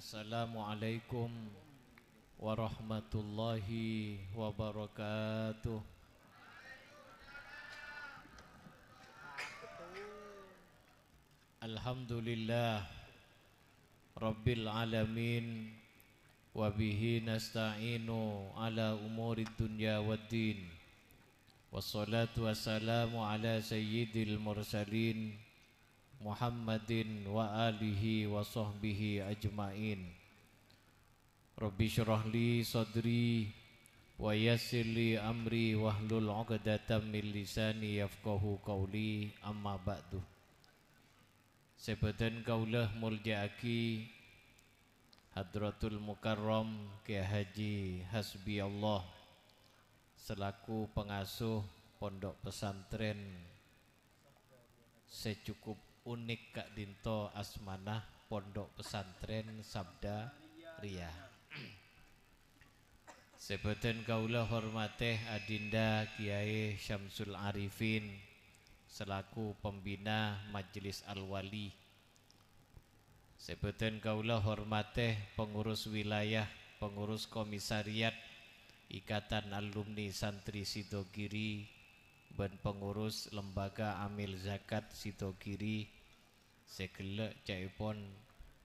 Assalamualaikum warahmatullahi wabarakatuh. Alhamdulillah Rabbil alamin wa bihi nasta'inu ala umuri dunya waddin. Wassalatu wassalamu ala sayyidil mursalin Muhammadin wa alihi wa sahbihi ajmain Rabbi syrah li sadri wa yassir li amri wahlul 'uqdatam min lisani yafqahu qawli amma ba'du Sebatan kaulah muljaaki Hadratul Mukarram Kiai Haji Hasbi Allah selaku pengasuh pondok pesantren secukup unik Kak Dinto Asmanah Pondok Pesantren Sabda Ria sebetulnya kaulah hormateh Adinda Kiai Syamsul Arifin selaku pembina Majelis Al-Wali sebetulnya kaulah hormateh pengurus wilayah pengurus komisariat Ikatan Alumni Santri Sidogiri ben pengurus lembaga amil zakat Sidogiri segele caipon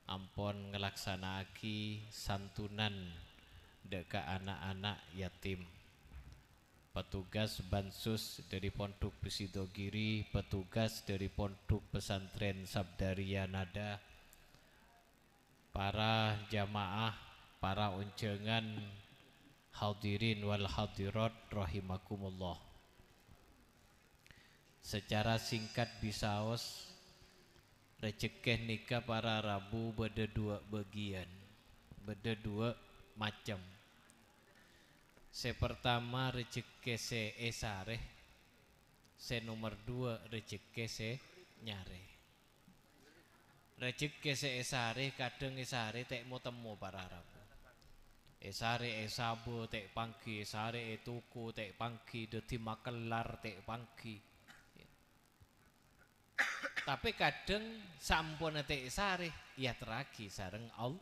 ampon ngelaksanaki santunan deka anak-anak yatim petugas bansus dari Pondok Besitokiri, petugas dari Pondok Pesantren Sabdaria Nada, para jamaah, para uncengan hadirin wal hadirat rahimakumullah secara singkat bisaos recekeh nikah para rabu beda dua bagian beda dua macam se pertama recekeh se esareh se nomor dua recekeh se nyare recekeh se esareh kadang esareh tek mau temu para rabu esare esabo tek pangki esare etuku tek pangki deti makelar tek pangki tapi kadang sampun etik sari ya teragi sareng Allah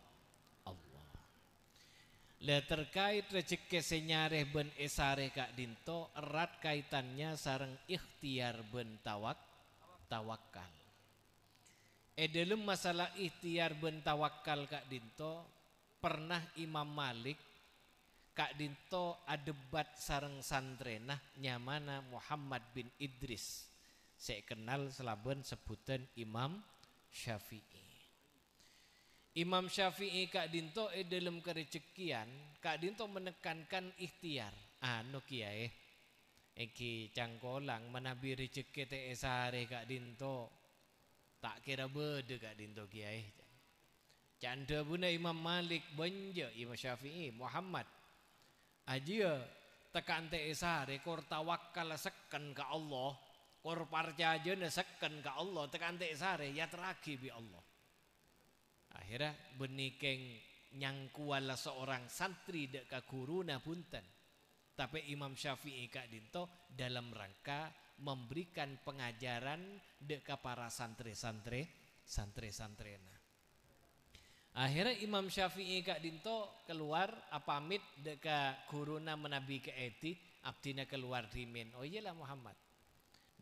Lihat terkait rezeki senyareh ben esare kak dinto erat kaitannya sarang ikhtiar ben tawak tawakal Eh dalam masalah ikhtiar ben tawakal kak dinto pernah Imam Malik Kak Dinto adebat sarang santrenah nyamana Muhammad bin Idris saya kenal selaban sebutan Imam Syafi'i Imam Syafi'i Kak Dinto eh, dalam kerecekian Kak Dinto menekankan ikhtiar Ah, ah, kiai Eki cangkolang menabi rezeki te esare Kak Dinto tak kira bede Kak Dinto kiai canda buna Imam Malik benja Imam Syafi'i Muhammad ajia tekan te esare kor tawakal seken ke Allah Korparca aja neseken ke Allah tekantik sare ya teragi bi Allah. Akhirnya benikeng nyangkuala seorang santri dek ka guru punten. Tapi Imam Syafi'i kak dinto dalam rangka memberikan pengajaran dek ka para santri-santri santri-santrena. Akhirnya Imam Syafi'i kak dinto keluar apamit dek ka guru menabi ke eti abdina keluar dimin, Oh iyalah Muhammad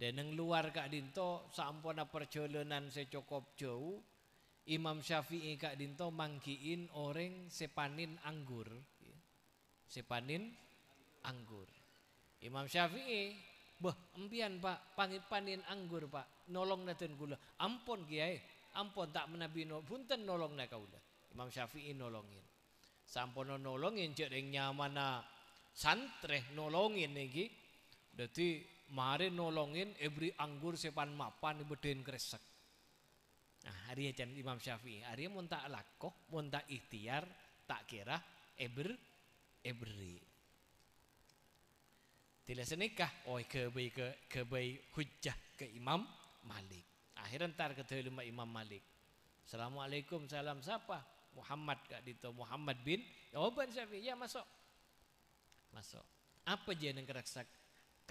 yang luar kak dinto sampona perjalanan secukup jauh Imam Syafi'i kak dinto mangkiin orang sepanin anggur Sepanin anggur Imam Syafi'i Bah, empian pak, panggil panin anggur pak Nolong naten gula Ampun kiai, ampun tak menabi no Punten nolong naka kaula Imam Syafi'i nolongin Sampono nolongin cek yang nyamana Santreh nolongin niki Dati mari nolongin ebri anggur sepan mapan ibedin kresek nah hari aja Imam Syafi'i hari mau tak lakoh mau tak ikhtiar tak kira eber eberi tidak senikah oi kebay ke kebay hujah ke Imam Malik akhirnya ntar ketemu Imam Malik Assalamualaikum salam siapa Muhammad kak dito Muhammad bin Jawaban Syafi'i ya masuk masuk apa jenis yang keraksak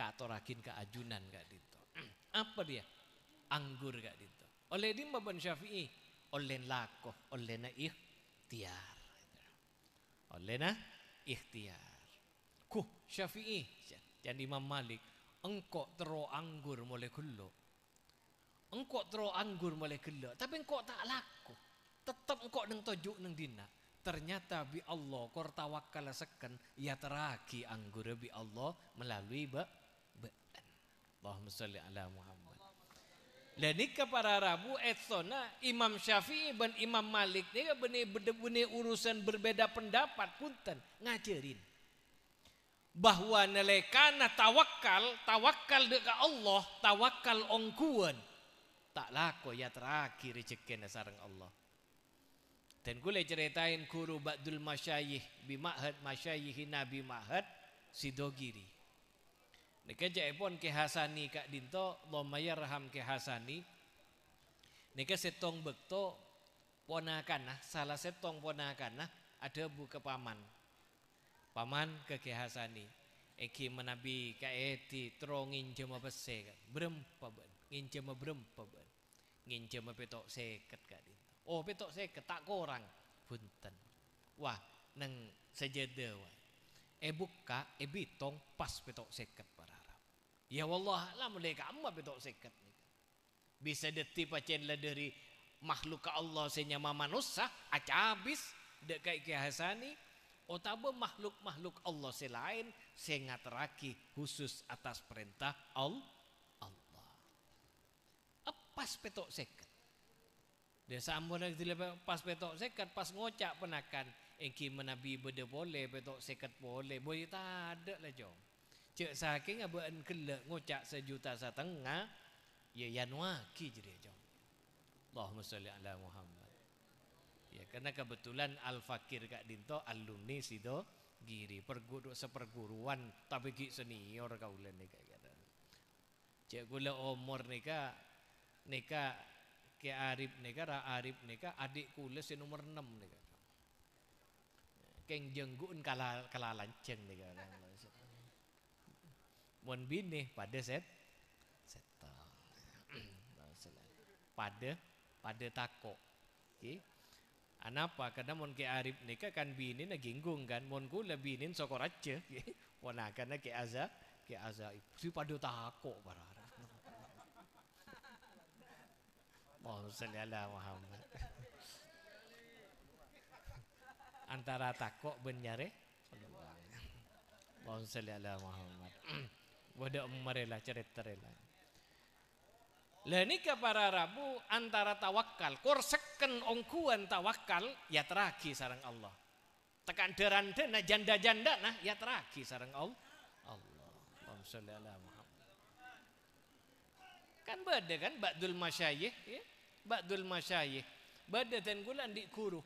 katorakin keajunan gak dito. Apa dia? Anggur gak dito. Oleh di Maban Syafi'i, oleh lakoh, oleh na ikhtiar. Oleh na ikhtiar. Kuh Syafi'i, jadi Imam Malik, engkau tero anggur mulai kulo. Engkau tero anggur mulai kulo, tapi engkau tak laku. Tetap engkau neng tojuk neng dina. Ternyata bi Allah kor tawakkala seken ya teraki anggur bi Allah melalui bak Allahumma salli ala Muhammad. Dan ke para Rabu etsona Imam Syafi'i dan Imam Malik ini benih benih urusan berbeda pendapat punten ngajarin bahwa nelekana tawakal tawakal dekat Allah tawakal ongkuan tak laku ya terakhir rezeki sarang Allah dan gue ceritain guru Ba'dul Masyayih bi Masyayihi Nabi Ma'had Sidogiri Nika jaipun ke Hasani Kak Dinto lomaya raham ke Hasani Nika setong bekto ponakan nah salah setong ponakan nah ada buka paman paman ke ke Hasani Eki menabi ka eti trongin jema bese kan berempa ben brem berempa Ngin jema petok seket Kak Dinto oh petok seket tak korang punten wah neng sejeda wah ebuka buka e pas petok seket Ya Allah lah kamu apa betok sekat Bisa deti pacen dari makhluk Allah senyama manusia acabis kayak kehasani otaba makhluk-makhluk Allah selain sengat raki khusus atas perintah Allah. Allah. Pas petok sekat. Dan sambung lagi pas petok sekat, pas ngocak penakan. Engki menabi beda boleh, petok sekat boleh. Boleh tak ada lah jom cek saking abuan kele ngucak sejuta setengah ya yanwaki jadi aja Allahumma sholli ala Muhammad ya karena kebetulan al fakir kak dinto alumni sido giri perguru seperguruan tapi ki senior lihat nih kak kata cek gula omor nika kak ke arif nika ra arif kak adik kula si nomor enam kak. keng jenggun kala kala lanceng kak mun bini pada set setel, pada pada tako okay. anapa karena mun ke arif nika kan bini na ginggung kan mun ku lebinin sokorace okay. wana karena ke aza ke aza si pada tako barara Mohon selala Muhammad antara takok benyare mohon salli ya ala Muhammad Wadah umarela ceritarela. Lah ke para rabu antara tawakal, korseken ongkuan tawakal ya teragi sarang Allah. Tekan deranda nah janda-janda nah ya teragi sarang Allah. Allah. Allahumma sholli ala Muhammad. Kan beda kan ba'dul masyayikh ya. Ba'dul masyayikh. Bada dan gula ndik kuru.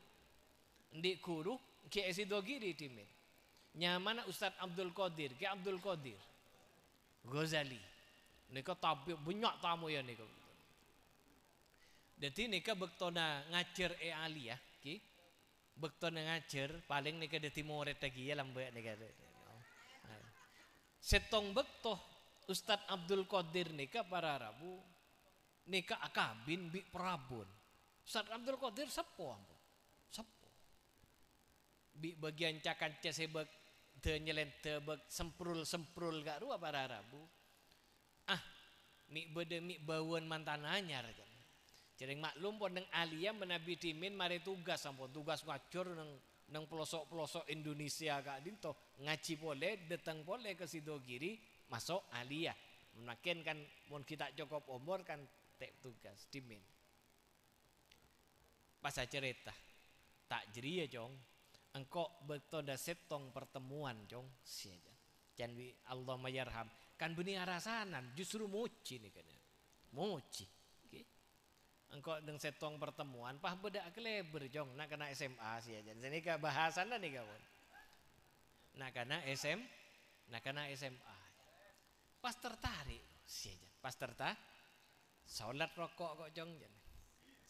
Ndik kuru ki esido giri Nyaman Nyamana Ustaz Abdul Qadir, ki Abdul Qadir. Ghazali. Nika tapi banyak tamu ya nika. Jadi nika bektona ngajar e ali ya, ki. Bektona ngajar paling nika jadi murid lagi ya lambat nika. Setong bektoh Ustad Abdul Qadir nika para Rabu nika akabin bi prabun. Ustad Abdul Qadir sepo, sepo. Bi bagian cakan cesebek teu nyelenteu beuk semprul-semprul gak ruah para rabu ah mi bede mi baweun mantan anyar kan jadi maklum pon neng alia menabi timin mari tugas sampun tugas ngacur neng neng pelosok pelosok Indonesia kak dinto ngaji boleh datang boleh ke Sidogiri masuk alia menakin kan mon kita cukup umur kan tek tugas timin pas cerita tak jeri ya cong engkau dah setong pertemuan jong siaja jangan Allah mayarham kan beni arasanan justru muci nih kan muci okay. engkau deng setong pertemuan pah beda kleber jong nak kena SMA aja, sini ke bahasan nih kawan nak kena SM nak kena SMA pas tertarik aja, pas tertarik salat rokok kok jong jan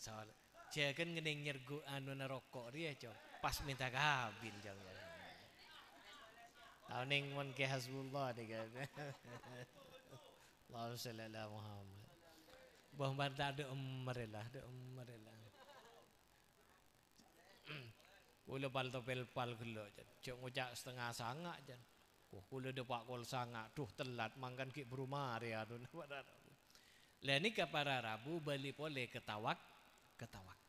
salat jangan ngening nyergu anu rokok dia ya, jong pas minta kabin jangan. Tauning mun ke hasbullah kan, Allahumma shalli ala Muhammad. Bah bantah ada umrelah, ya ada umrelah. Ya kulo pal pel pal kulo jan. Cuk ngucak setengah sanga jan. Oh, de pak kol sanga, duh telat mangkan ki berumah ya dun. Lah ni kapara Rabu bali pole ketawak ketawak.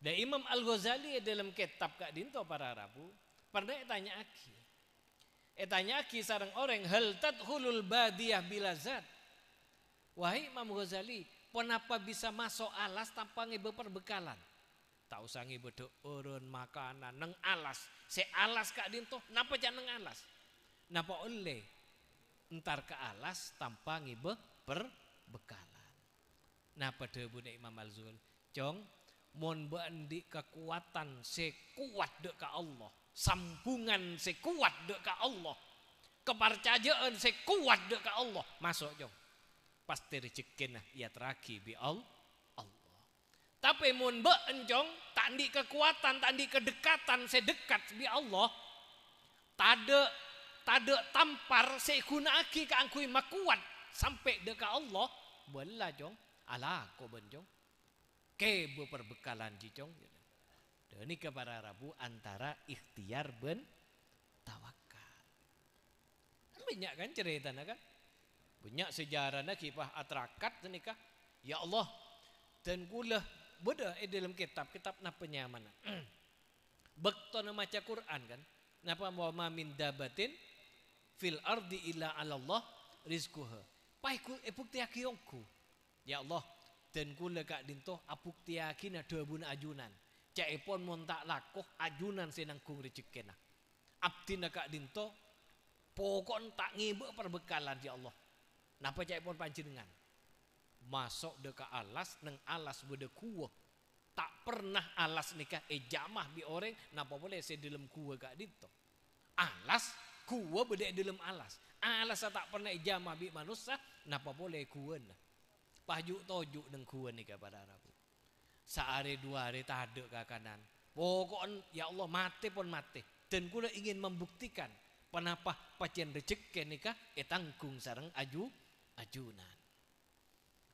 Dan Imam Al-Ghazali dalam kitab Kak Dinto para Rabu pernah tanya aki. tanya aki sarang orang hal tadhulul bila zat. Wahai Imam Ghazali, kenapa bisa masuk alas tanpa ngibu perbekalan? Tak usah ngibu urun makanan neng alas. Se alas Kak Dinto, napa jangan neng alas? Napa oleh entar ke alas tanpa ngibu perbekalan. Napa debu Imam Al-Ghazali? Cong, mohon bandi kekuatan sekuat deka Allah sambungan sekuat deka Allah kepercayaan sekuat deka Allah masuk jong pasti rezekin nah ia ya teraki bi Allah tapi mun beenjong di kekuatan tak di kedekatan sedekat bi Allah tade tade tampar segunaki keangkui makuat sampai deka Allah bela jong ala kau benjong kebu perbekalan jicong. Ini kepada Rabu antara ikhtiar ben tawakal. Kan banyak kan cerita kan? Banyak sejarahnya kipah atrakat nikah. Ya Allah, dan gula beda eh, dalam kitab kitab napa penyamanan. Bekton maca Quran kan? Napa mau mamin dabatin fil ardi ila Allah rizkuha. Paiku ku epuk eh, tiak Ya Allah, dan kula kak dintoh apuk tiakina bun ajunan pon montak lakoh ajunan senangkung rezekena abdi kak dinto pokon tak ngibe perbekalan ya Allah napa caipon panjenengan masuk deka alas neng alas bude kuah tak pernah alas nikah ejamah eh, bi orang napa boleh saya dalam kuah kak dintoh alas kuah bude dalam alas alas tak pernah ejamah eh, bi manusia napa boleh kuah nah Pahjuk tojuk dengkuan nih kepada Rabu. Saare dua hari ada ke kanan. Pokoknya oh, ya Allah mati pun mati. Dan kula ingin membuktikan penapa pacen rezeki nikah etangkung ya sarang aju ajunan.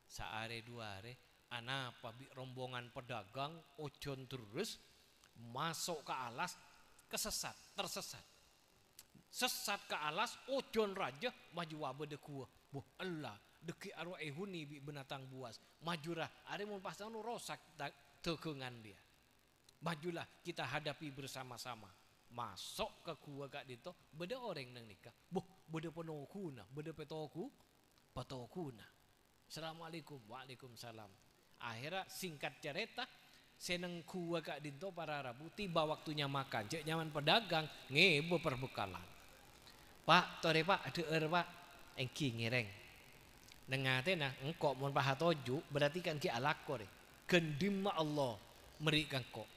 Saare dua hari anapa bi rombongan pedagang ojon terus masuk ke alas kesesat tersesat sesat ke alas ojon raja maju wabe de kuah Allah deki arwah anu ehuni bi binatang buas majulah ada mau pasang nu rosak tekengan dia majulah kita hadapi bersama-sama masuk ke gua kak dito beda orang yang nikah buh beda na beda petoku na assalamualaikum waalaikumsalam akhirnya singkat cerita seneng gua kak dito para rabu tiba waktunya makan cek nyaman pedagang ngebo perbekalan pak tore pak ada er pak engki ngireng Nengate nak engkau mun pahatoju berarti kan ki alak kore. Kendima Allah merikan kok.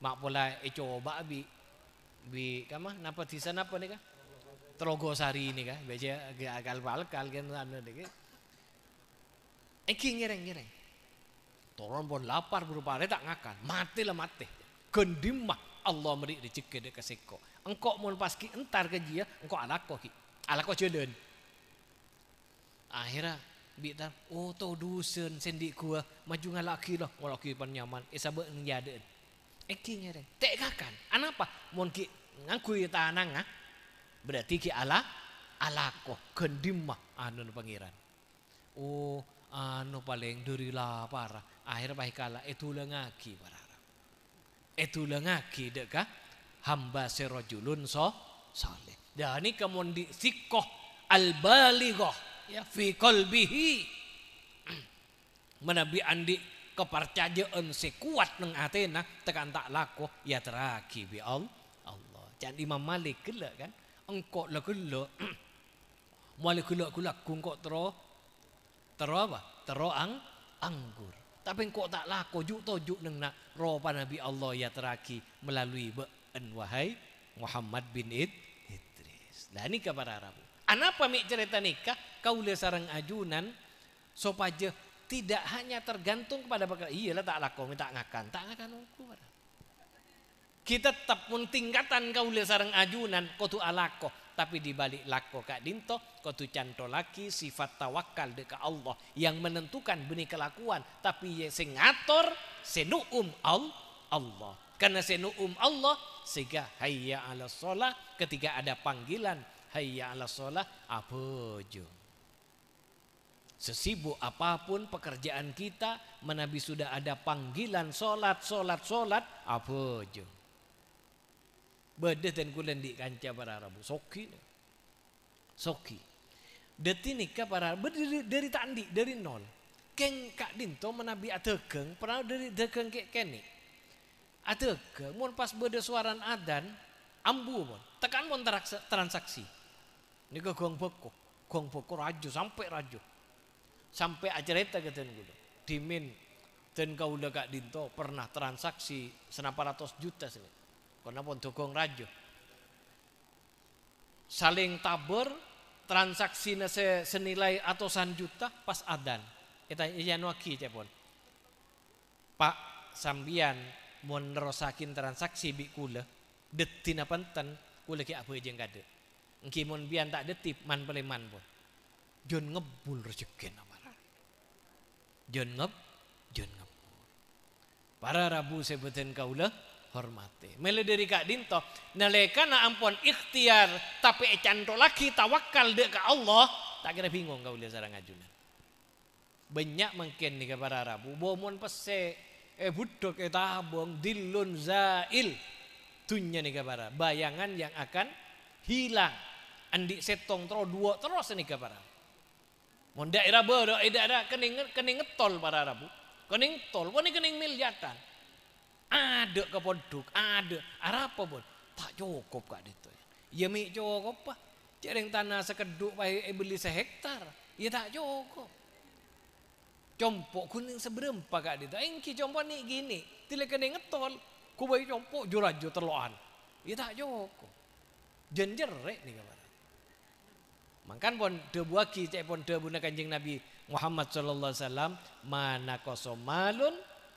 Mak pola e coba bi bi kama napa sana apa nih kah? Terogo sari ini kah? Baca agak kal kan anu deh. Eki ngereng ngereng. Toron pun lapar berupa tak ngakan. Mati lah mati. Kendima Allah meri rezeki dek kaseko. Engkau mau pas entar ke dia, engkau alak ki. Alak jalan akhirnya bitan oh tau dusun sendi gua maju ngalaki lah ngalaki pan nyaman isabe eh, nyadeun ekinya deh tek kakan anapa mon ki ngangkui tanang ah berarti ki ala alako gendim mah anu pangeran oh anu paling durila parah akhir baik kala itu eh, lengaki barara itu eh, lengaki deka ah. hamba serojulun so soleh dan ini kemudian sikoh al ya fi qalbihi menabi andi kepercayaan sekuat neng atena tekan tak laku ya teraki bi Allah jadi Imam Malik gelak kan engkau lah gelak Malik gelak gelak kungko tero tero apa tero ang anggur tapi engkau tak laku juk tojuk neng nak ropa Nabi Allah ya teraki melalui be wahai Muhammad bin Id Idris dan ini kabar Arab Anapa mik cerita nikah le sarang ajunan sopaje tidak hanya tergantung kepada iya iyalah tak laku tak ngakan tak ngakan aku kita tetap pun tingkatan le sarang ajunan tu alako tapi dibalik lako kak dinto kau canto lagi sifat tawakal deka Allah yang menentukan benih kelakuan tapi sing ngator senuum al Allah karena senuum Allah sehingga hayya ala sholat ketika ada panggilan hayya ala sholat abojo. Sesibuk apapun pekerjaan kita, menabi sudah ada panggilan sholat, sholat, sholat, abojo. Bedah dan kulen di kancah para Rabu. Soki. Soki. Deti nikah para berdiri dari tandi, dari nol. Keng kak dinto menabi adegeng pernah dari degeng kek kene. adegeng mon pas beda suaran adan, ambu mon, Tekan mon transaksi. Ini ke gong boko, gong boko raju sampai raju, sampai acerita keten gitu. Dimin dan kau udah kak dinto pernah transaksi senapan ratus juta sini. kau Karena pun gong raju. Saling tabur transaksi nase senilai atusan juta pas adan. Kita iyan waki cepon. Pak sambian mau nerosakin transaksi bi detina penten kula ki apa aja yang ada Engki mun pian tak detip man peleman pun. Jon ngebul rezeki namara. Jon ngeb, jon ngebul. Para rabu sebutin kaulah hormati. Mele dari kak dinto, naleka na ampun ikhtiar tapi ecanto lagi tawakal dek ke Allah. Tak kira bingung kau lihat sarang ajunan. Banyak mungkin nih para rabu. Bomon pese, eh budok eh tabong dilun zail. Tunya nih para bayangan yang akan hilang andi setong terus dua terus ini kapara. Mun daerah bodo ada eh, kening kening tol para Rabu. Kening tol, wani kening miljatan. Ada ke ada. Arapa bod? Tak cukup kak itu. Ya mi cukup pak. Cereng tanah sekeduk pakai eh, beli sehektar. Ya tak cukup. Jompo kuning seberempa kak itu. Engki jompo ni gini. Tile kening tol. Kubai jompo jurajo terloan, Ya tak cukup. Jenjerek ni kak Makan pon debuaki cek pon nak kanjeng Nabi Muhammad sallallahu alaihi wasallam mana kosomalun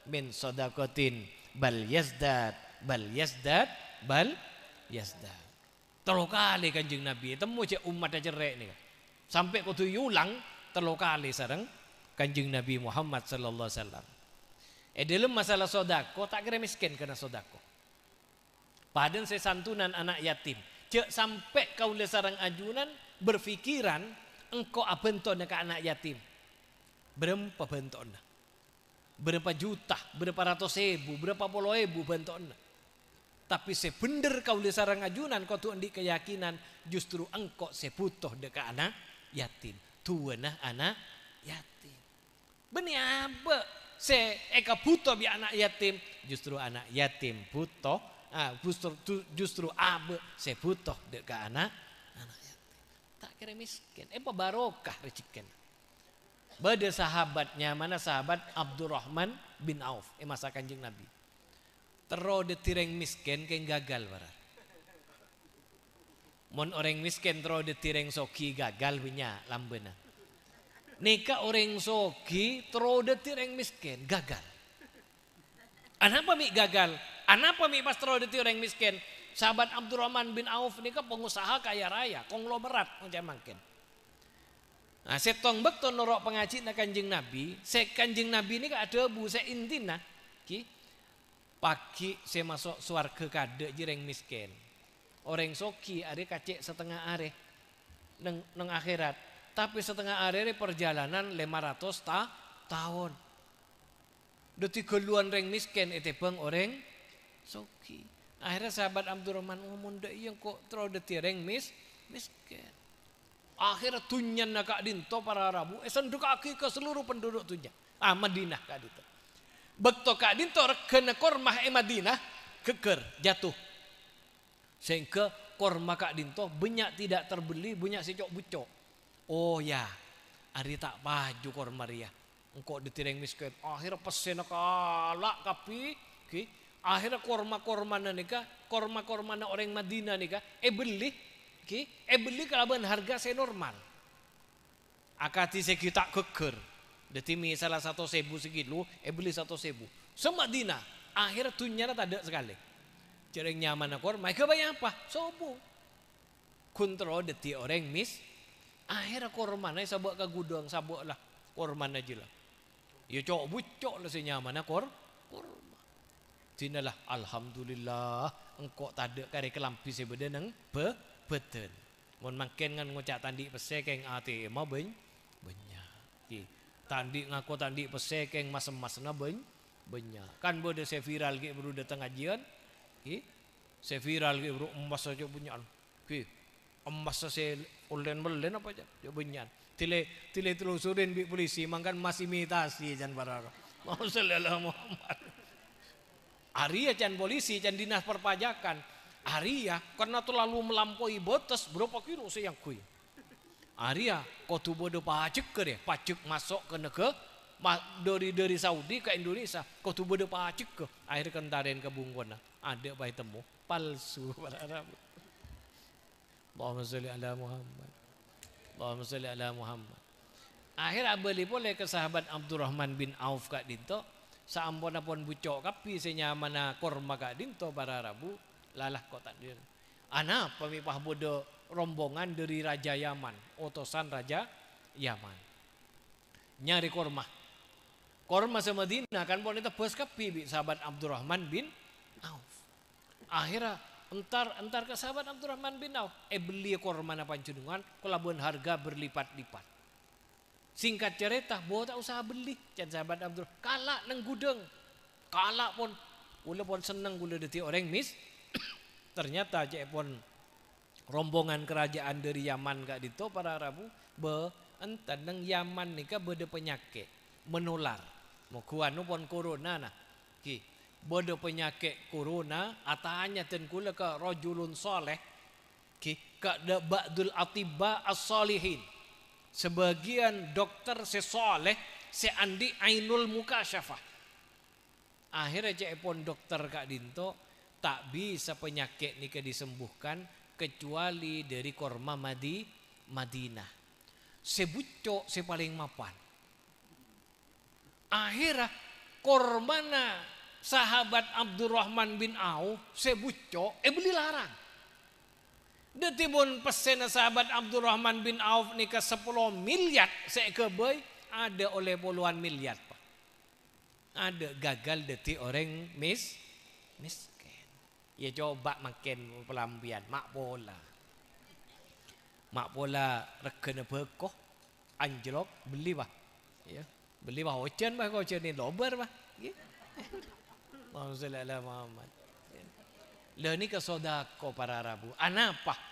min sodakotin bal yasdat bal yasdat bal yasdat Terlalu kali kanjeng Nabi temu cek umat aja rek nih. Sampai tu yulang terlalu kali sekarang kanjeng Nabi Muhammad sallallahu alaihi wasallam. Eh dalam masalah sodako tak kira miskin kena sodako. Padan saya santunan anak yatim. Cek sampai kau lesarang ajunan berpikiran engkau abentona ke anak yatim. Berapa bentona? Berapa juta, berapa ratus ribu, berapa puluh ribu bentona? Tapi sebender kau di sarang ajunan kau tuh di keyakinan justru engkau sebutoh dekat anak yatim. Tuanah anak yatim. Beni apa? Se eka butuh bi anak yatim justru anak yatim butuh. justru ah, justru abe sebutoh dekat deka anak tak kira miskin. Eh barokah rezeki. Bada sahabatnya, mana sahabat Abdurrahman bin Auf, eh masa kanjeng Nabi. Terode tireng miskin kayak gagal barat. Mon orang miskin terode tireng soki gagal punya lambena. Nika orang soki terode tireng miskin gagal. Anapa mi gagal? Anapa mi pas terode tireng miskin? Sahabat Abdurrahman bin Auf ini kan pengusaha kaya raya, konglomerat macam makin. Nah, saya setong tong norok pengaji na kanjeng Nabi, saya kanjeng Nabi ini kan ada bu saya intina, ki pagi saya masuk suarga kade jireng miskin, orang soki ada kacek setengah are, neng, neng akhirat, tapi setengah are perjalanan 500 ta, tahun. Dari keluhan reng miskin, itu bang orang soki. Akhirnya sahabat Abdurrahman umum oh, dek iya kok terlalu detireng mis miskin. Akhirnya tunyan kak dinto para Rabu esen eh, duka aki ke seluruh penduduk tunyan. Ah Madinah kak dinto. Bekto kak dinto rekena kormah e Madinah keker jatuh. Sehingga korma kak dinto banyak tidak terbeli banyak cok bucok. Oh ya, hari tak baju korma ria. Engkau detireng miskin. Akhirnya pesen kalak kapi. kik Akhirnya korma korma nika, korma-kormana orang Madinah nika, eh beli, ki, eh beli harga saya normal. Akati saya kita keker, detimi salah satu sebu segitu, eh satu sebu. dina, akhirnya tunya tak ada sekali. yang nyaman korma, mereka banyak apa? Sobu. Kontrol deti orang mis, akhirnya saya buat ke gudang buat lah, mana jila. Ya cok bu, cok lah si nyaman aku, korma dinalah alhamdulillah engkau ada kari kelampi nang be beten mon makin ngan ngocak tandi pese keng ati ma ben benya ki tandi ngaku tandi pese keng masem masna ben benya kan bodo se viral ki baru datang ajian ki se viral ki baru emas aja punya ki emas se ulen belen apa aja jo ya benya tile tile telusurin bi polisi mangkan masih imitasi jan Mau Rasulullah ya Muhammad Aria jangan polisi, jangan dinas perpajakan. Aria karena terlalu melampaui batas berapa kilo saya yang kui. Aria kau tuh bodoh pajak ke deh, pajak masuk ke negara dari dari Saudi ke Indonesia kau tuh bodoh pajak ke akhir kentarin ke bungkona ada bayi temu palsu pada Arab. Allahumma salli ala Muhammad. Allahumma salli ala Muhammad. Akhir abali boleh ke sahabat Abdurrahman bin Auf kak dito pon bucho kapi senyamana korma din to para rabu lalah kota takdir ana pamipah bodo rombongan dari raja Yaman otosan raja Yaman nyari korma korma sama Dina kan pon itu bos kapi bi sahabat Abdurrahman bin Auf akhirnya entar entar ke sahabat Abdurrahman bin Auf eh beli korma na pancunungan kolabun harga berlipat-lipat Singkat cerita, boleh tak usah beli. Can sahabat Abdul, kalah neng gudeng. kalah pun, ula pun seneng gula detik orang mis. Ternyata cek pun rombongan kerajaan dari Yaman kak dito para Rabu be entan neng Yaman nika bodo penyakit menular. Mau kuanu pun corona nah. Ki, bodo penyakit corona atanya ten kula ke rojulun soleh ki ka ba'dul atiba as asolihin. Sebagian dokter sesoleh seandi ainul muka syafah. Akhirnya cek pon dokter Kak Dinto tak bisa penyakit nikah disembuhkan kecuali dari korma Madi Madinah. sebutco se paling mapan. Akhirnya kormana sahabat Abdurrahman bin Auf sebutco eh beli larang. Detibun pesen sahabat Abdurrahman bin Auf ni ke 10 miliar sekebei ada oleh puluhan miliar. Pak. Ada gagal deti orang mis miskin. Ya coba makin pelambian mak bola. Mak bola rekena bekoh anjlok beli bah. Ya. Beli bah ocean bah kau ni lober bah. Ya. Alhamdulillah Muhammad. Ya. Lah ni ke sodako para Rabu. Anapa?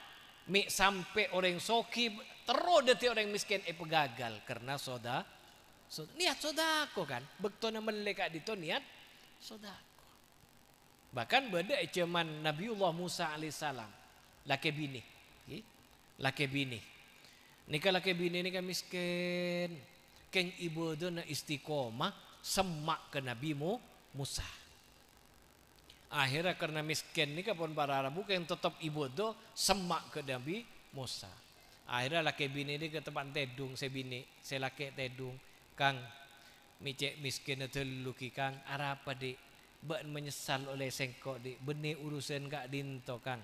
Mi sampai orang soki terus dari orang miskin itu eh, gagal karena soda. So, niat sodako kan. begitu na di dito niat soda aku. Bahkan beda eh, cuman Nabiullah Musa alaihissalam. Laki bini. Eh, laki bini. nikah laki bini kan miskin. Keng ibu na istiqomah semak ke Nabi Musa. Akhirnya karena miskin ini pun para Arabu yang tetap ibu itu semak ke Nabi Musa. Akhirnya laki bini ini ke tempat tedung bini sebini, laki tedung. Kang, micek miskin itu luki kang, arah apa di, bukan menyesal oleh sengkok di, benih urusan kak dinto kang.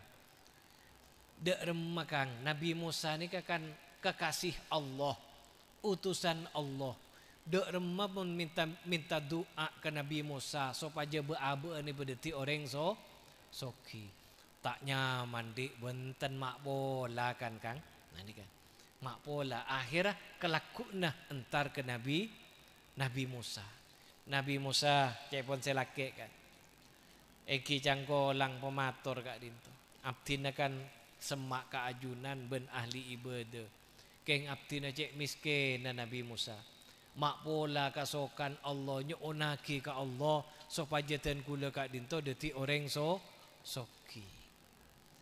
Dek remakang, Nabi Musa ini kan kekasih Allah, utusan Allah. Dek remah pun minta minta doa ke Nabi Musa supaya beabe ini berdeti orang so soki tak nyaman dik benten mak pola kan kang nanti kan mak pola akhirnya kelakuna entar ke Nabi Nabi Musa Nabi Musa cepon selake kan Eki lang pemator kak dinto abdina kan semak keajunan ben ahli ibadah keng abdina cek miskin Nabi Musa mak makpola kasokan Allah nyuonake ka Allah ten kula ka dinto deti orang so soki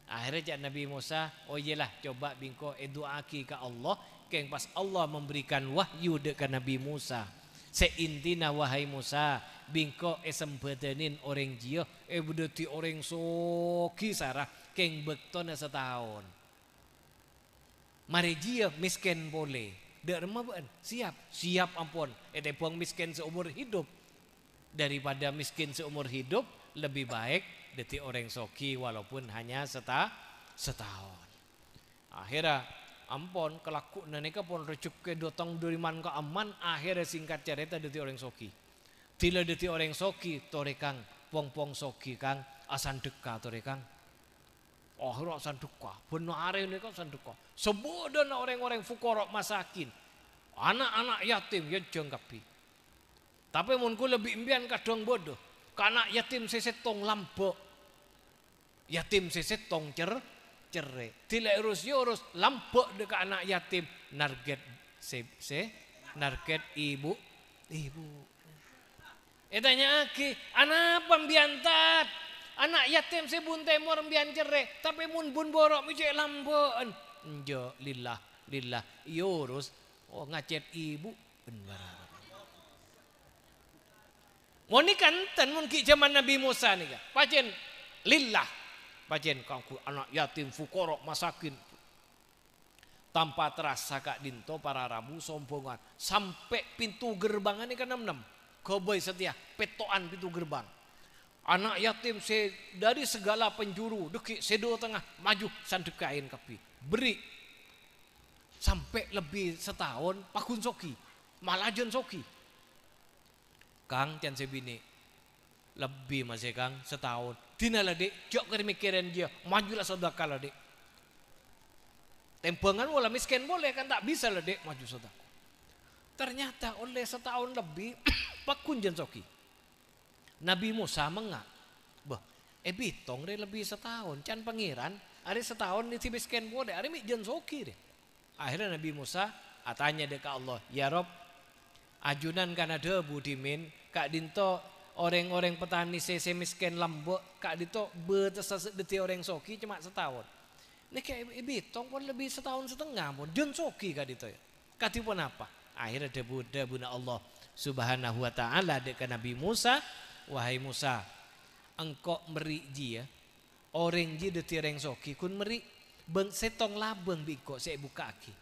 akhirnya jak Nabi Musa oh iyalah coba bingko eduaki ka Allah keng pas Allah memberikan wahyu ka Nabi Musa seintina wahai Musa bingko esembetenin orang jio e eh budeti orang soki sarah keng bektona setahun Mari jio miskin boleh derma bukan siap siap ampun ete eh, buang miskin seumur hidup daripada miskin seumur hidup lebih baik deti orang soki walaupun hanya seta setahun akhirnya ampun kelaku neneka pun recuk ke dotong duriman ke aman akhirnya singkat cerita deti orang soki tila deti orang soki torekang pong pong soki kang asan deka torekang Oh, orang sanduka, benar ini kan sanduka. Sebutkan orang-orang fukorok masakin. Anak-anak yatim ya jengkapi. Tapi mungkin lebih impian kadang bodoh. Karena yatim sese tong lampo, Yatim sese tong cer cerai. Tidak urus urus lampo dekat anak yatim. Narget se, se narget ibu ibu. Eh tanya aki, anak pembiantat anak yatim si temor morembian cerai tapi mun bun borok mi cek enjo lillah lillah yurus oh ngacet ibu benar Mun ni ten mun ki zaman Nabi Musa ni Pacen lillah. Pacen kangku anak yatim fukorok masakin. Tanpa terasa kak dinto para rabu sombongan. Sampai pintu gerbang ini kan enam enam. Koboi setia. Petoan pintu gerbang. Anak yatim se dari segala penjuru dekik sedo tengah maju sandekain kapi, beri sampai lebih setahun pakun soki malajen soki Kang tian sebini lebih masih Kang setahun tina lah dek jok kiri mikirin dia majulah sodaka lah dek tembangan wala miskin boleh kan tak bisa lah dek maju sodaka ternyata oleh setahun lebih pakun jen soki Nabi Musa mengak. Bah, eh bitong deh lebih setahun. Can pangeran, ada setahun di deh. kode, ada jen soki deh. Akhirnya Nabi Musa atanya ah, deh ke Allah, Ya Rob, ajunan karena ada budimin, kak dinto orang-orang petani sese miskin lambok, kak dinto betesas deti orang soki cuma setahun. Ini kayak bitong pun lebih setahun setengah pun, jen soki kak dinto ya. Katipun apa? Akhirnya debu debu Allah subhanahu wa ta'ala dekat Nabi Musa wahai Musa engkau meri ji ya orang ji de tireng soki kun meri beng setong labeng biko saya buka aki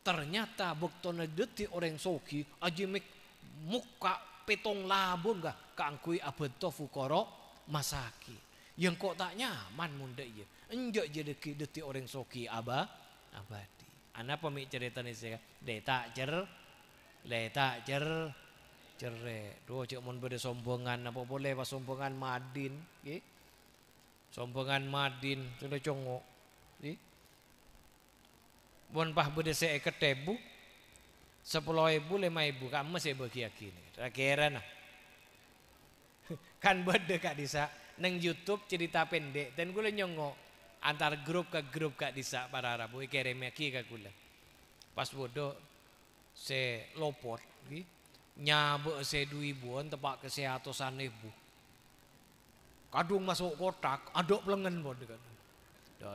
ternyata buktona deti orang soki aji mik muka petong labeng gak kangkui abento fukoro masaki yang kok tak nyaman munda iya enjak je deki deti orang soki aba abadi anak pemik ni saya detak cer detak cer cerek. Duh cek mun sombongan apa boleh pas sombongan madin nggih. Sombongan madin sudah congok. Nggih. Mun pah beda seket ketebu sepuluh ebu lima ebu kamu saya bagi yakin. Kira nah. kan beda kak disa neng YouTube cerita pendek dan gue nyongo antar grup ke grup kak disa para Arab. Gue kirim kak gue. Pas bodoh saya lopot. Gitu nyabek sedu buan tempat kesehatan ibu, kadung masuk kotak aduk pelengen pun kan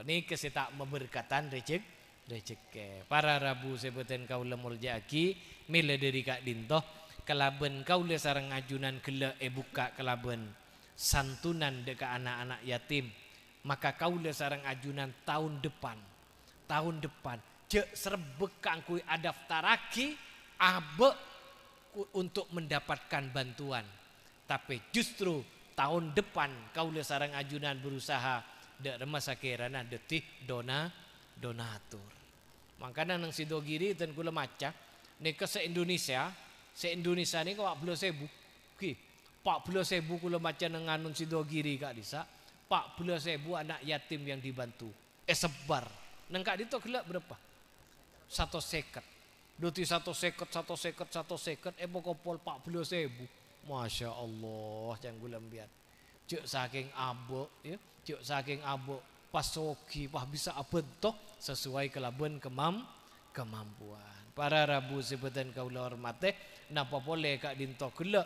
ini kesetak memberkatan rejek rejeke para rabu sebutan kau lemur jaki mila dari kak dinto kelaben kau le sarang ajunan kele e eh buka kelaben santunan deka anak-anak yatim maka kau le sarang ajunan tahun depan tahun depan cek serbek kangkui adaftaraki, abek abe untuk mendapatkan bantuan. Tapi justru tahun depan kau le sarang ajunan berusaha de remas akhirana detik dona donatur. Makanya nang sido giri dan kula maca ke se Indonesia, se Indonesia ni pak belas ribu, Ki, pak belas ribu kula maca nang anun sido giri kak disa. Pak belas ribu anak yatim yang dibantu. Eh sebar. Nang kak dito kelak berapa? Satu sekat Duti satu seket, satu seket, satu seket, epo eh, kopol pak belas sebu Masya Allah, jangan gue lembiar Cuk saking abu, ya. cuk saking abu, pas soki, pas bisa abentok sesuai kelabuan kemam, kemampuan. Para Rabu sebutan kaula mate napa boleh kak dinto gula,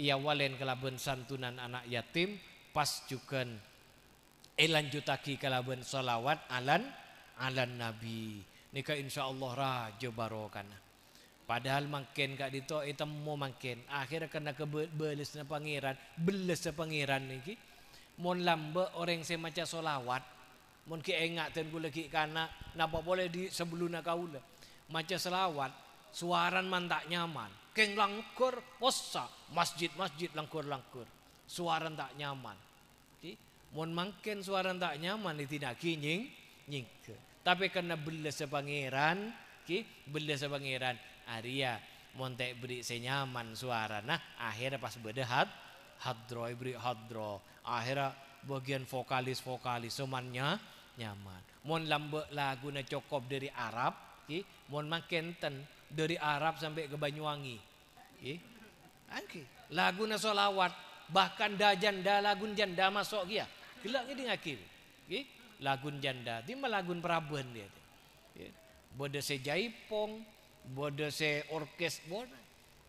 ia walen kelabuan santunan anak yatim, pas juga eh, elan jutaki kalaban salawat alan alan nabi nikah insya Allah raja barokana padahal makin kak itu mau makin akhirnya kena kebeles na pangeran beles na pangeran niki mon lambe orang saya maca solawat mon ki engak dan gula ki karena, napa boleh di sebelum nak kaula maca solawat, suaran mantak nyaman keng langkur posa masjid masjid langkur langkur suaran tak nyaman mon makin suaran tak nyaman tidak nying nyingke tapi karena bela sepangeran, ki bela sepangeran Arya montek beri senyaman suara nah akhirnya pas hat hadro beri hadro akhirnya bagian vokalis vokalis semannya nyaman mon lambe lagu na cokop dari Arab ki mon makenten dari Arab sampai ke Banyuwangi ki angki lagu na solawat bahkan dajan da lagun janda masuk kia gelaknya ini ngakir ki ya lagun janda di malagun praben dia ti ya. se jaipong bode se orkes itu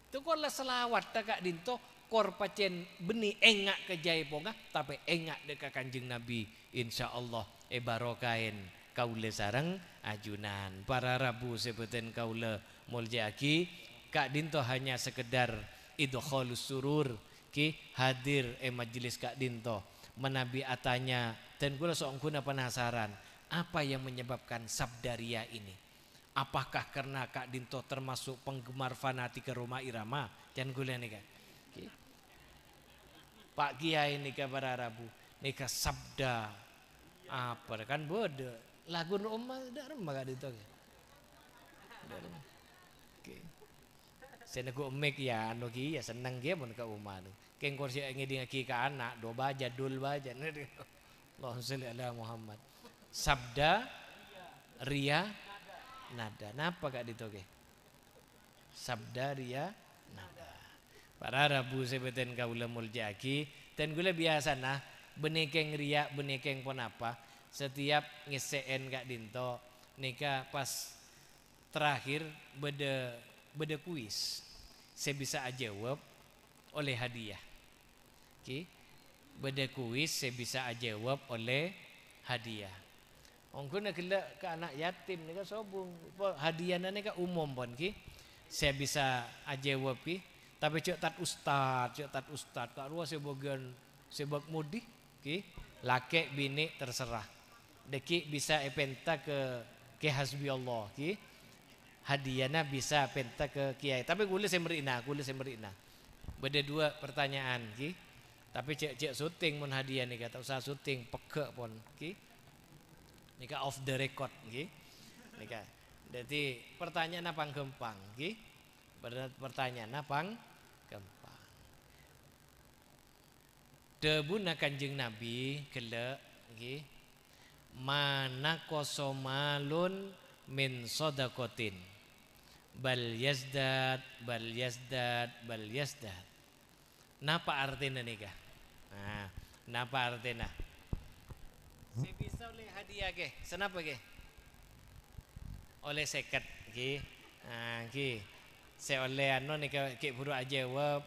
tu lah selawat tak kak dinto kor pacen beni engak ke jaipong ah tapi engak dekat kanjeng nabi insya Allah e eh barokain kaule sarang ajunan para rabu sebeten kaule muljaki kak dinto hanya sekedar idkhalus surur ki hadir e eh majelis kak dinto menabi atanya dan gue seorang guna penasaran, apa yang menyebabkan Sabdaria ini? Apakah karena Kak Dinto termasuk penggemar fanatik Roma Irama? Dan kula nika. Pak Kiai ini kabar Rabu, nika sabda apa kan bodoh. Lagu Roma tidak Roma Kak Dinto. Oke. Saya nego mek ya, anu ya seneng ya, dia pun ke tu. Kengkor ingin ngiding ki ke anak, doba jadul dul Allahumma sholli ala Muhammad. Sabda ria nada. Napa kak ditoge? Sabda ria nada. Para Rabu sebeten kaula muljaki dan gula biasa nah benekeng ria benekeng pon apa setiap ngeseen kak dinto nika pas terakhir beda beda kuis saya bisa aja jawab oleh hadiah. Oke. Okay. Beda kuis saya bisa aja jawab oleh hadiah. Wong kena kena ke anak yatim ni kan sobung. Hadiahnya ni kan umum pun ki. Saya bisa aja jawab ki. Tapi cok tat ustad, cok tat ustad. Kak ruas saya bagian saya bag mudi ki. Laki bini terserah. Deki bisa epenta ke ke hasbi Allah ki. Hadiahnya bisa penta ke kiai. Tapi kulis saya merina, kulis saya merina. Beda dua pertanyaan ki tapi cek-cek syuting pun hadiah nih kata usaha syuting peke pun ki nika off the record ki nika jadi pertanyaan apa gempang ki pertanyaan apa gempang nak kanjeng nabi kele, ki mana kosomalun min sodakotin bal yasdat, bal yasdat, bal yasdat. napa artinya nikah Ah, nah, napa artinya? Si bisa oleh hadiah ke? Senapa ke? Oleh sekat ke? Nah, ke? Saya oleh anu ni ke ke buru aja web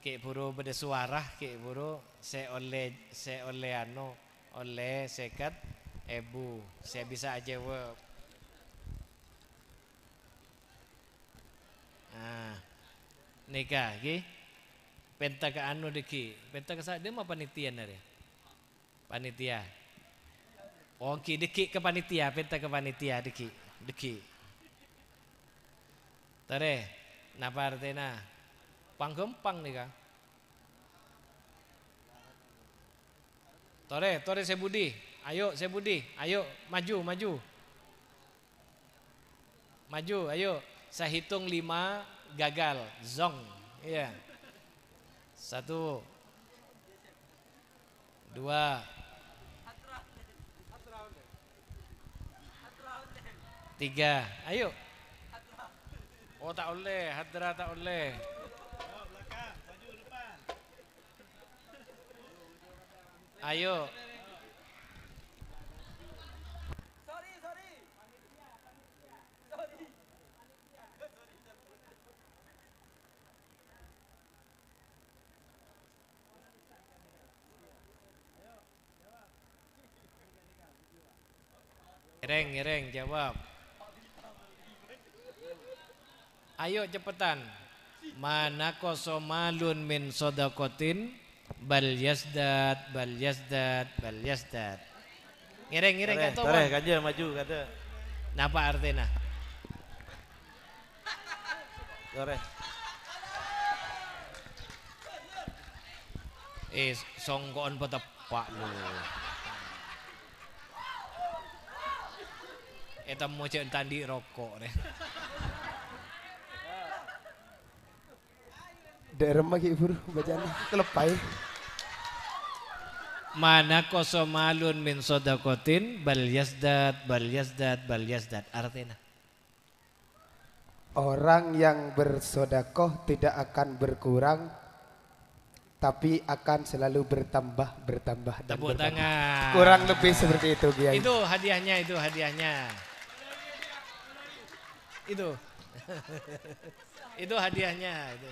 ke buru suara, ke buru saya oleh saya oleh anu oleh sekat, ebu saya bisa aja web. Nah, nikah ke? penta ke anu deki penta ke dia mau panitia nari panitia oke deki ke panitia penta ke panitia deki deki tare napa artena panggempang nih kang Tore, Tore Sebudi, ayo Sebudi, ayo maju, maju. Maju, ayo. Saya hitung lima gagal, zong. Iya. Yeah. Satu Dua Tiga Ayo Oh tak oleh Hadra tak oleh Ayo Ireng, Ireng jawab. Ayo cepetan. Mana kosomalun min sodakotin bal yasdat bal yasdat bal yasdat. Ireng, Ireng kata. Tareh, kaje maju kata. Napa artinya? Tareh. Eh, songkoan betapa lu. Eta mau cek tadi rokok deh. Derem lagi ibu buru bacaan kelepai. Mana kosomalun min sodakotin bal yasdat bal yasdat bal yasdat artinya. Orang yang bersodakoh tidak akan berkurang tapi akan selalu bertambah bertambah dan Tepuk bertambah. tangan. Kurang lebih seperti itu Kiai. Itu hadiahnya itu hadiahnya itu. itu hadiahnya itu.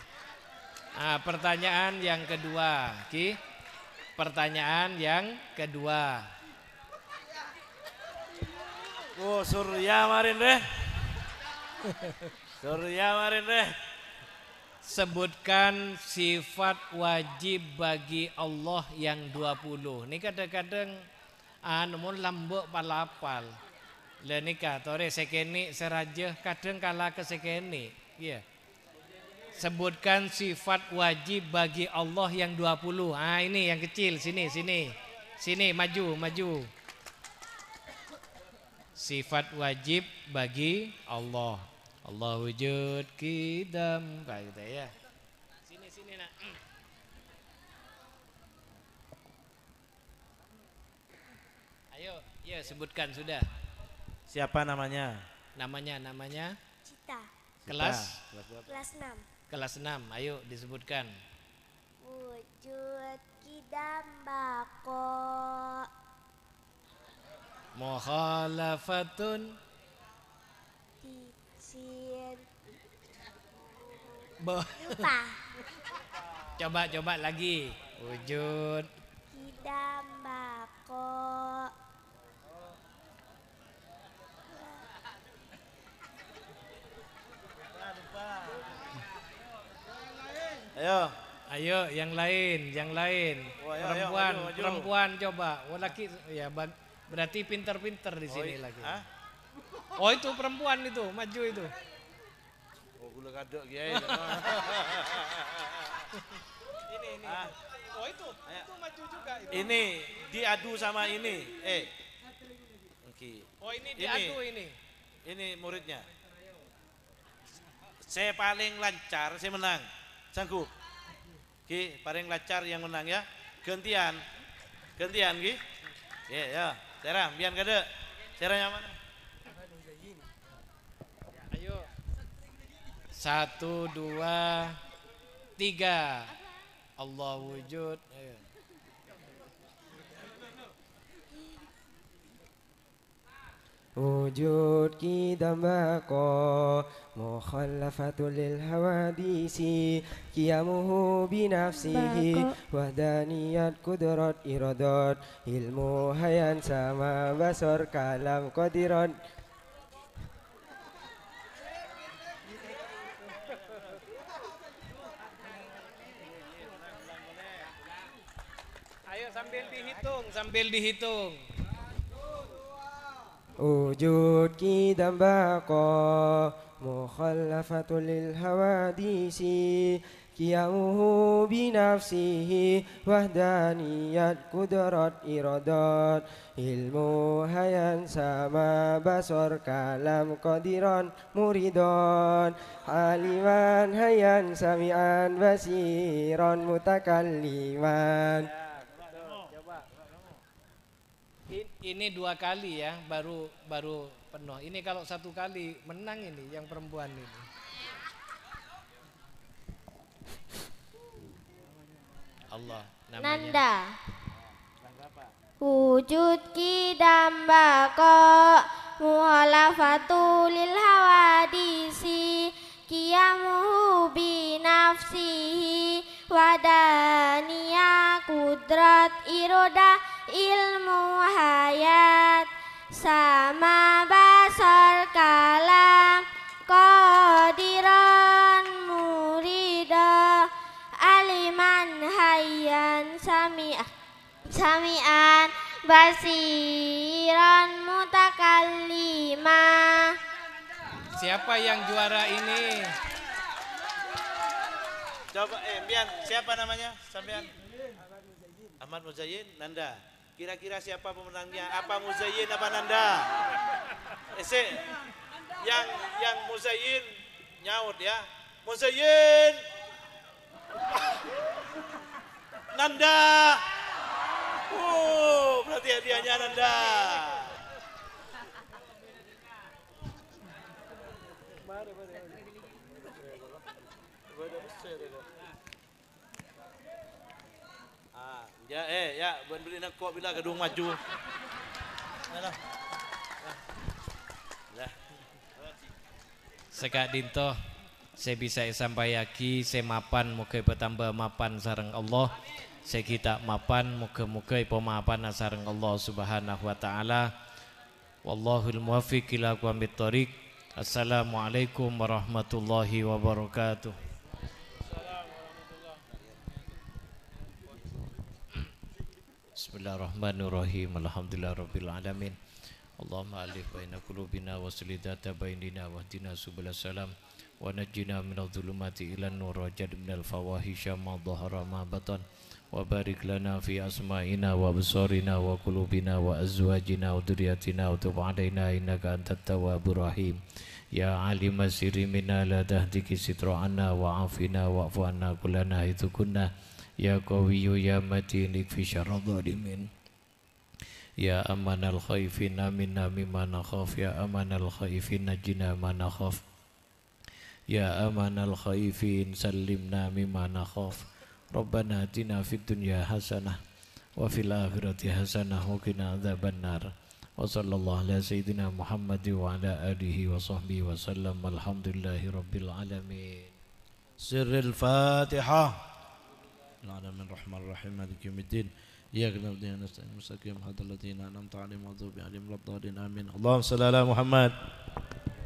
Nah, pertanyaan yang kedua, Ki. Pertanyaan yang kedua. Oh, Surya marin deh. Surya marin deh. Sebutkan sifat wajib bagi Allah yang 20. Ini kadang-kadang anu lambok palapal. Lah nikah tore sekeni seraja kadang kala ke sekeni. Iya. Sebutkan sifat wajib bagi Allah yang 20. Ah ini yang kecil sini sini. Sini maju maju. Sifat wajib bagi Allah. Allah wujud kidam kayak gitu ya. Sini sini nak. Hmm. Ayo, ya sebutkan sudah. Siapa namanya? Namanya, namanya? Cita. Kelas? Kelas, kelas 6. Kelas 6, ayo disebutkan. Wujud kidam bako. Mukhalafatun. Dicin. Bo. Lupa. coba, coba lagi. Wujud. Kidam bako. Ayo. Ayo yang lain, yang lain. Oh, ayo, perempuan, ayo, ayo, ayo. perempuan coba. Oh, laki ya berarti pinter-pinter di oh, sini oh, lagi. Hah? Oh itu perempuan itu, maju itu. Oh gula kadok ya. ini ini. Ah. Oh itu, ayo. itu maju juga itu. Ini diadu sama ini. Eh. Oke. Okay. Oh ini diadu ini. Ini, ini muridnya saya paling lancar saya menang sanggup ki paling lancar yang menang ya gantian gantian ki ya ya cara biar kade yang mana ayo satu dua tiga Allah wujud ayo. وجود كي دماكو مخلفة للحوادث قيامه بنفسه وحدانية قدرات إرادات ilmu hayan sama basor kalam kodiron Ayo sambil dihitung, sambil dihitung. وجود كيدا باقا مخلفة للحوادث قيامه بنفسه وحدانية قدرات إرادات ilmu hayan sama basor kalam kodiron muridon aliman hayan samian basiron mutakalliman ini dua kali ya baru baru penuh. Ini kalau satu kali menang ini yang perempuan ini. Allah namanya. Nanda. Wujud kidam bako muhalafatul lil hawadisi Kiamu bi nafsihi kudrat iroda ilmu hayat sama basar kalam kodiran murida aliman hayan sami sami'an basiran mutakalima Siapa yang juara ini? Coba eh Bian, siapa namanya? Sampian. Ahmad Muzayyin, Nanda. Kira-kira siapa pemenangnya? Apa Muzayyin apa Nanda? Ese eh, yang yang Muzayyin nyaut ya. Muzayyin. Nanda. Oh, berarti hadiahnya Nanda. Ya eh ya buat beli nak kok bila gedung maju. Alah. Dah. Sekak dinto saya bisa sampai yaki saya mapan muka bertambah mapan sarang Allah. Saya kita mapan muka-muka pemapan sarang Allah Subhanahu wa taala. Wallahul muwaffiq ila aqwamit thoriq. Assalamualaikum warahmatullahi wabarakatuh. Bismillahirrahmanirrahim. Alhamdulillahirrahmanirrahim. Allahumma alif baina qulubina wa sulidata bainina wa hdina subul salam wa najjina minal dhulumati ilan nur wa jad minal fawahisha ma dhahara ma batan wa barik lana fi asma'ina wa absarina wa qulubina wa azwajina wa dhurriyyatina wa tub alaina innaka antat tawwabur rahim ya alima sirri minna la tahdiki sitra wa afina wa afu kulana itu haitu kunna يا قوي يا متين في شر الظالمين يا أمن الخائفين آمنا مما نخاف يا أمن الخائفين نجنا ما نخاف يا أمن الخائفين سلمنا مما نخاف ربنا آتنا في الدنيا حسنة وفي الآخرة حسنة وقنا عذاب النار وصلى الله على سيدنا محمد وعلى آله وصحبه وسلم الحمد لله رب العالمين سر الفاتحة العالمين الرحمن الرحيم مالك يوم الدين إياك نعبد وإياك نستعين المستقيم هذا الذين أنعمت عليهم وغضب عليهم ولا الضالين آمين اللهم صل على محمد